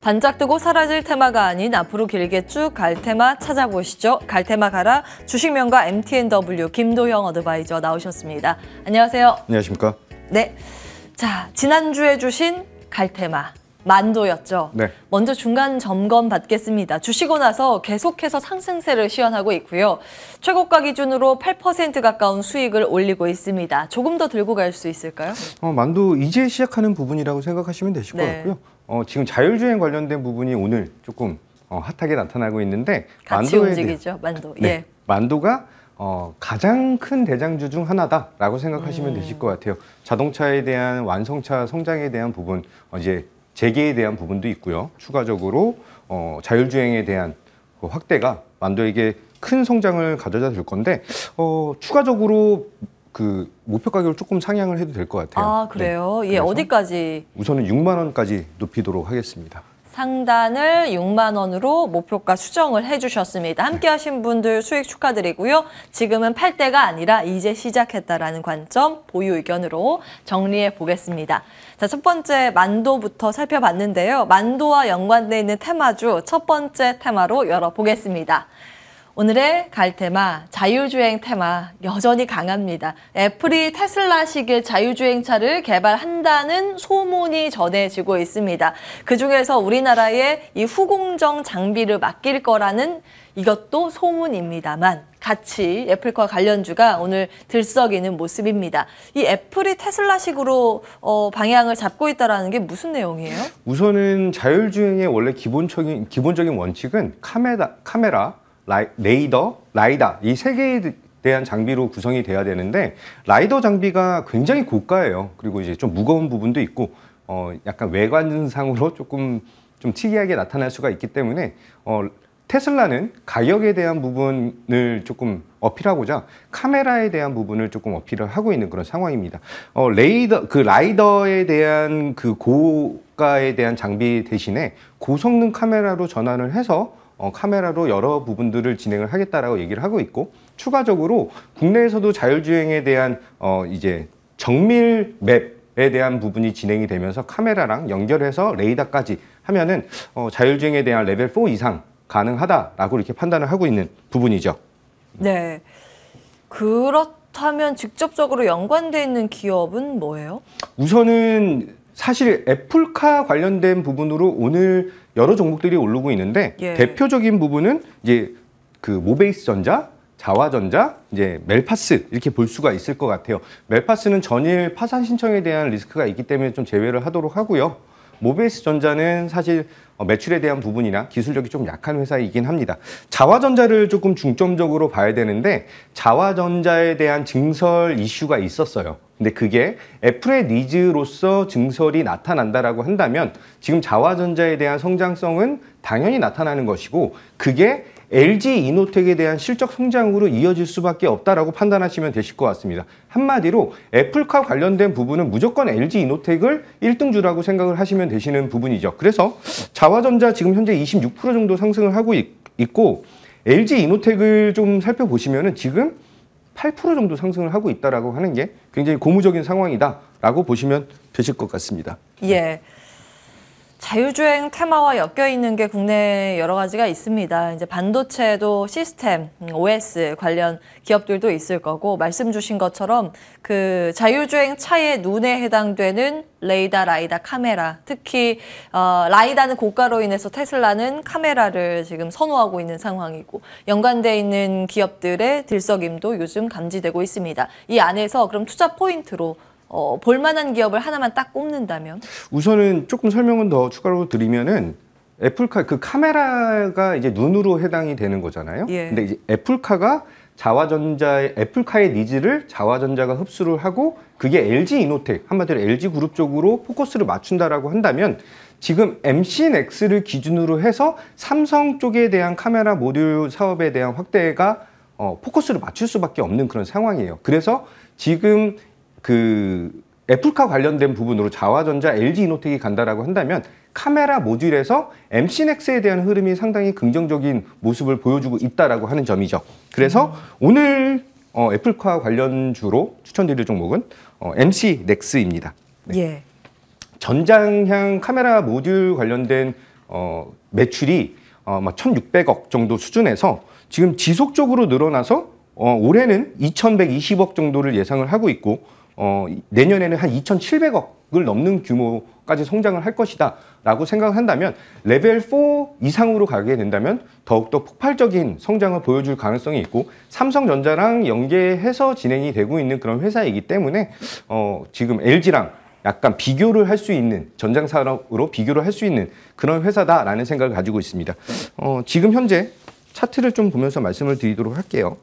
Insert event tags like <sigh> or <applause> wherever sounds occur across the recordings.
반짝뜨고 사라질 테마가 아닌 앞으로 길게 쭉 갈 테마 찾아보시죠. 갈 테마 가라 주식명가 MTNW 김도영 어드바이저 나오셨습니다. 안녕하세요. 안녕하십니까. 네. 자, 지난주에 주신 갈 테마 만도였죠. 네. 먼저 중간 점검 받겠습니다. 주시고 나서 계속해서 상승세를 시연하고 있고요. 최고가 기준으로 8% 가까운 수익을 올리고 있습니다. 조금 더 들고 갈 수 있을까요? 어, 만도 이제 시작하는 부분이라고 생각하시면 되실 네. 것 같고요. 어, 지금 자율주행 관련된 부분이 오늘 조금 어, 핫하게 나타나고 있는데 같이 만도에 움직이죠 만도. 네, 예. 만도가 어, 가장 큰 대장주 중 하나다라고 생각하시면 음. 되실 것 같아요. 자동차에 대한 완성차 성장에 대한 부분, 어, 이제 재개에 대한 부분도 있고요. 추가적으로 어, 자율주행에 대한 그 확대가 만도에게 큰 성장을 가져다 줄 건데 어, 추가적으로 그 목표 가격을 조금 상향을 해도 될 것 같아요. 아 그래요? 네. 예 어디까지? 우선은 6만 원까지 높이도록 하겠습니다. 상단을 6만 원으로 목표가 수정을 해주셨습니다. 함께하신 네. 분들 수익 축하드리고요. 지금은 팔 때가 아니라 이제 시작했다라는 관점 보유 의견으로 정리해 보겠습니다. 자, 첫 번째 만도부터 살펴봤는데요. 만도와 연관돼 있는 테마주 첫 번째 테마로 열어보겠습니다. 오늘의 갈 테마 자율주행 테마 여전히 강합니다. 애플이 테슬라식의 자율주행차를 개발한다는 소문이 전해지고 있습니다. 그중에서 우리나라에 이 후공정 장비를 맡길 거라는 이것도 소문입니다만 같이 애플과 관련주가 오늘 들썩이는 모습입니다. 이 애플이 테슬라식으로 어, 방향을 잡고 있다는 게 무슨 내용이에요? 우선은 자율주행의 원래 기본적인, 기본적인 원칙은 카메라, 카메라 라이, 레이더, 라이다 이 세 개에 대한 장비로 구성이 돼야 되는데 라이더 장비가 굉장히 고가예요. 그리고 이제 좀 무거운 부분도 있고 어, 약간 외관상으로 <laughs> 조금 좀 특이하게 나타날 수가 있기 때문에 어, 테슬라는 가격에 대한 부분을 조금 어필하고자 카메라에 대한 부분을 조금 어필을 하고 있는 그런 상황입니다. 어, 레이더 그 라이더에 대한 그 고가에 대한 장비 대신에 고성능 카메라로 전환을 해서 어, 카메라로 여러 부분들을 진행을 하겠다라고 얘기를 하고 있고 추가적으로 국내에서도 자율주행에 대한 어, 이제 정밀 맵에 대한 부분이 진행이 되면서 카메라랑 연결해서 레이더까지 하면은 어, 자율주행에 대한 레벨 4 이상 가능하다라고 이렇게 판단을 하고 있는 부분이죠. 네. 그렇다면 직접적으로 연관되어 있는 기업은 뭐예요? 우선은 사실 애플카 관련된 부분으로 오늘 여러 종목들이 오르고 있는데 예. 대표적인 부분은 이제 그 모베이스 전자, 자화전자, 이제 멜파스 이렇게 볼 수가 있을 것 같아요. 멜파스는 전일 파산 신청에 대한 리스크가 있기 때문에 좀 제외를 하도록 하고요. 모베이스 전자는 사실 어, 매출에 대한 부분이나 기술력이 좀 약한 회사이긴 합니다. 자화전자를 조금 중점적으로 봐야 되는데 자화전자에 대한 증설 이슈가 있었어요. 근데 그게 애플의 니즈로서 증설이 나타난다라고 한다면 지금 자화전자에 대한 성장성은 당연히 나타나는 것이고 그게 LG 이노텍에 대한 실적 성장으로 이어질 수밖에 없다라고 판단하시면 되실 것 같습니다. 한마디로 애플카 관련된 부분은 무조건 LG 이노텍을 1등주라고 생각을 하시면 되시는 부분이죠. 그래서 자화전자 지금 현재 26% 정도 상승을 하고 있, 고 LG 이노텍을 좀 살펴보시면은 지금 8% 정도 상승을 하고 있다라고 하는 게 굉장히 고무적인 상황이다라고 보시면 되실 것 같습니다. 예. 자율주행 테마와 엮여 있는 게 국내 에 여러 가지가 있습니다. 이제 반도체도 시스템, 음, OS 관련 기업들도 있을 거고 말씀 주신 것처럼 그 자율주행 차의 눈에 해당되는 레이다, 라이다, 카메라 특히 어, 라이다는 고가로 인해서 테슬라는 카메라를 지금 선호하고 있는 상황이고 연관돼 있는 기업들의 들썩임도 요즘 감지되고 있습니다. 이 안에서 그럼 투자 포인트로 어, 볼만한 기업을 하나만 딱 꼽는다면? 우선은 조금 설명은 더 추가로 드리면은 애플카 그 카메라가 이제 눈으로 해당이 되는 거잖아요. 예. 근데 이제 애플카가 자화전자의 애플카의 니즈를 자화전자가 흡수를 하고 그게 LG 이노텍 한마디로 LG 그룹 쪽으로 포커스를 맞춘다라고 한다면 지금 MCNX를 기준으로 해서 삼성 쪽에 대한 카메라 모듈 사업에 대한 확대가 어, 포커스를 맞출 수밖에 없는 그런 상황이에요. 그래서 지금 그 애플카 관련된 부분으로 자화전자, LG 이노텍이 간다라고 한다면 카메라 모듈에서 MCNX에 대한 흐름이 상당히 긍정적인 모습을 보여주고 있다라고 하는 점이죠. 그래서 음. 오늘 어, 애플카 관련 주로 추천드릴 종목은 어, MCNX입니다. 네. 예. 전장향 카메라 모듈 관련된 어, 매출이 어, 1,600억 정도 수준에서 지금 지속적으로 늘어나서 어, 올해는 2,120억 정도를 예상을 하고 있고 어, 내년에는 한 2,700억을 넘는 규모까지 성장을 할 것이다 라고 생각을 한다면 레벨 4 이상으로 가게 된다면 더욱더 폭발적인 성장을 보여줄 가능성이 있고 삼성전자랑 연계해서 진행이 되고 있는 그런 회사이기 때문에 어, 지금 LG랑 약간 비교를 할 수 있는 전장사업으로 비교를 할 수 있는 그런 회사다라는 생각을 가지고 있습니다. 어, 지금 현재 차트를 좀 보면서 말씀을 드리도록 할게요.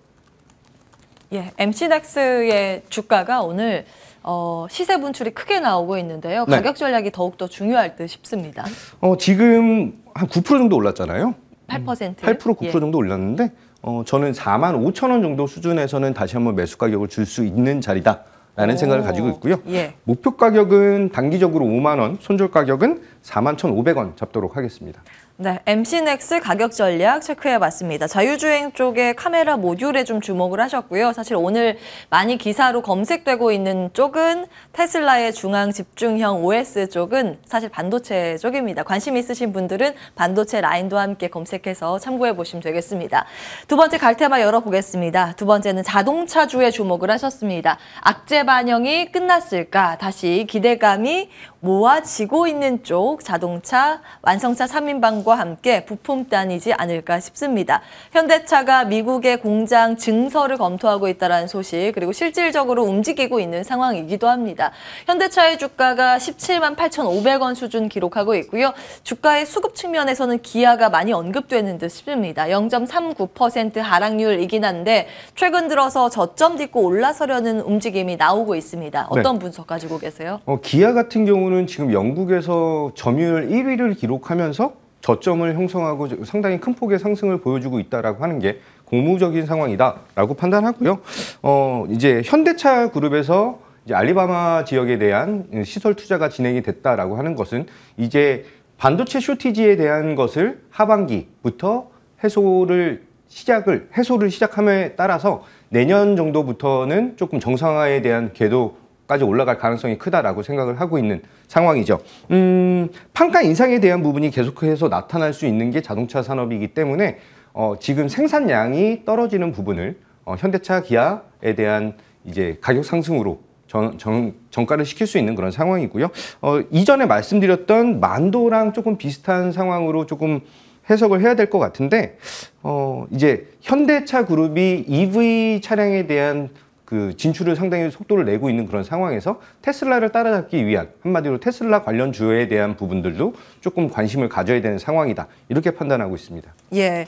예, MC닥스의 주가가 오늘 어, 시세 분출이 크게 나오고 있는데요. 네. 가격 전략이 더욱더 중요할 듯 싶습니다. 어, 지금 한 9% 정도 올랐잖아요. 8%. 8% 9% 예. 정도 올랐는데 어, 저는 4만 5천 원 정도 수준에서는 다시 한번 매수 가격을 줄 수 있는 자리다. 라는 생각을 가지고 있고요. 예. 목표 가격은 단기적으로 5만 원, 손절 가격은 4만 1,500원 잡도록 하겠습니다. 네, MC넥스 가격 전략 체크해봤습니다. 자유주행 쪽에 카메라 모듈에 좀 주목을 하셨고요. 사실 오늘 많이 기사로 검색되고 있는 쪽은 테슬라의 중앙 집중형 OS 쪽은 사실 반도체 쪽입니다. 관심 있으신 분들은 반도체 라인도 함께 검색해서 참고해보시면 되겠습니다. 두 번째 갈테마 열어보겠습니다. 두 번째는 자동차주에 주목을 하셨습니다. 악재 반영이 끝났을까? 다시 기대감이 모아지고 있는 쪽 자동차 완성차 3인방과 부품과 함께 부품단이지 않을까 싶습니다. 현대차가 미국의 공장 증설을 검토하고 있다는 소식 그리고 실질적으로 움직이고 있는 상황이기도 합니다. 현대차의 주가가 17만 8,500원 수준 기록하고 있고요. 주가의 수급 측면에서는 기아가 많이 언급되는 듯 싶습니다. 0.39% 하락률이긴 한데 최근 들어서 저점 딛고 올라서려는 움직임이 나오고 있습니다. 네. 어떤 네. 분석 가지고 계세요? 어, 기아 같은 경우는 지금 영국에서 점유율 1위를 기록하면서 저점을 형성하고 상당히 큰 폭의 상승을 보여주고 있다라고 하는 게 고무적인 상황이다라고 판단하고요. 어 이제 현대차 그룹에서 이제 알리바마 지역에 대한 시설 투자가 진행이 됐다라고 하는 것은 이제 반도체 쇼티지에 대한 것을 하반기부터 해소를 시작을 해소를 시작함에 따라서 내년 정도부터는 조금 정상화에 대한 궤도 까지 올라갈 가능성이 크다라고 생각을 하고 있는 상황이죠. 음, 판가 인상에 대한 부분이 계속해서 나타날 수 있는 게 자동차 산업이기 때문에 어, 지금 생산량이 떨어지는 부분을 어, 현대차 기아에 대한 이제 가격 상승으로 정, 정, 정가를 시킬 수 있는 그런 상황이고요. 어, 이전에 말씀드렸던 만도랑 조금 비슷한 상황으로 조금 해석을 해야 될 것 같은데 어, 이제 현대차 그룹이 EV 차량에 대한 그 진출을 상당히 속도를 내고 있는 그런 상황에서 테슬라를 따라잡기 위한 한마디로 테슬라 관련 주요에 대한 부분들도 조금 관심을 가져야 되는 상황이다 이렇게 판단하고 있습니다. 예.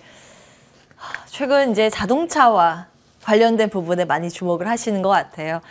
최근 이제 자동차와 관련된 부분에 많이 주목을 하시는 것 같아요.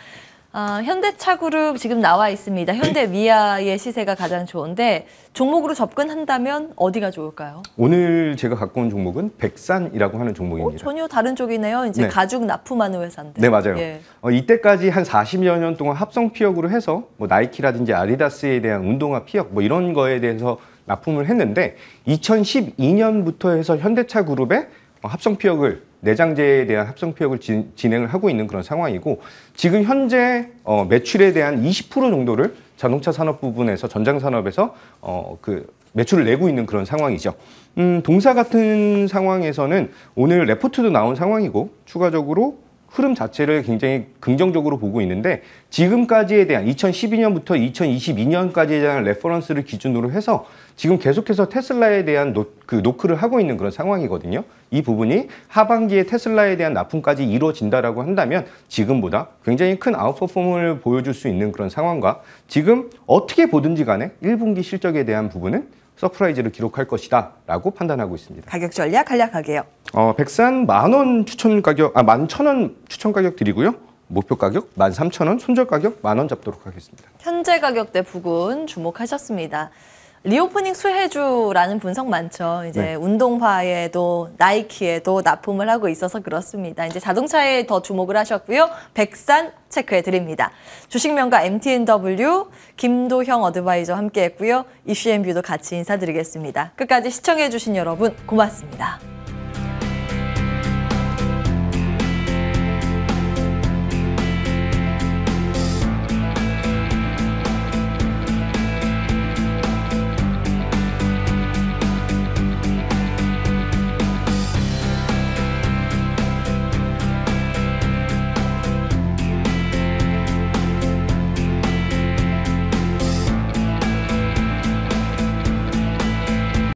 아, 어, 현대차그룹 지금 나와 있습니다. 현대미아의 시세가 가장 좋은데 종목으로 접근한다면 어디가 좋을까요? 오늘 제가 갖고 온 종목은 백산이라고 하는 어, 종목입니다. 오, 전혀 다른 쪽이네요. 이제 네. 가죽 납품하는 회사인데. 네 맞아요. 예. 어, 이때까지 한 40여 년 동안 합성 피혁으로 해서 뭐 나이키라든지 아디다스에 대한 운동화 피혁 뭐 이런 거에 대해서 납품을 했는데 2012년부터 해서 현대차그룹에 어, 합성 피혁을 내장재에 대한 합성 폐역을 진, 행을 하고 있는 그런 상황이고 지금 현재 어, 매출에 대한 20% 정도를 자동차 산업 부분에서 전장 산업에서 어, 그 매출을 내고 있는 그런 상황이죠. 음, 동사 같은 상황에서는 오늘 레포트도 나온 상황이고 추가적으로 흐름 자체를 굉장히 긍정적으로 보고 있는데 지금까지에 대한 2012년부터 2022년까지에 대한 레퍼런스를 기준으로 해서 지금 계속해서 테슬라에 대한 노, 그 노크를 하고 있는 그런 상황이거든요. 이 부분이 하반기에 테슬라에 대한 납품까지 이루어진다라고 한다면 지금보다 굉장히 큰 아웃퍼폼을 보여줄 수 있는 그런 상황과 지금 어떻게 보든지 간에 1분기 실적에 대한 부분은 서프라이즈를 기록할 것이다 라고 판단하고 있습니다. 가격 전략 간략하게요. 어, 백산 만원 추천 가격, 아, 만천원 추천 가격 드리고요. 목표 가격 만삼천원 손절 가격 만 원 잡도록 하겠습니다. 현재 가격대 부근 주목하셨습니다. 리오프닝 수혜주라는 분석 많죠. 이제 네. 운동화에도 나이키에도 납품을 하고 있어서 그렇습니다. 이제 자동차에 더 주목을 하셨고요. 백산 체크해 드립니다. 주식명가 MTNW 김도형 어드바이저 함께했고요. 이슈앤뷰도 같이 인사드리겠습니다. 끝까지 시청해 주신 여러분 고맙습니다.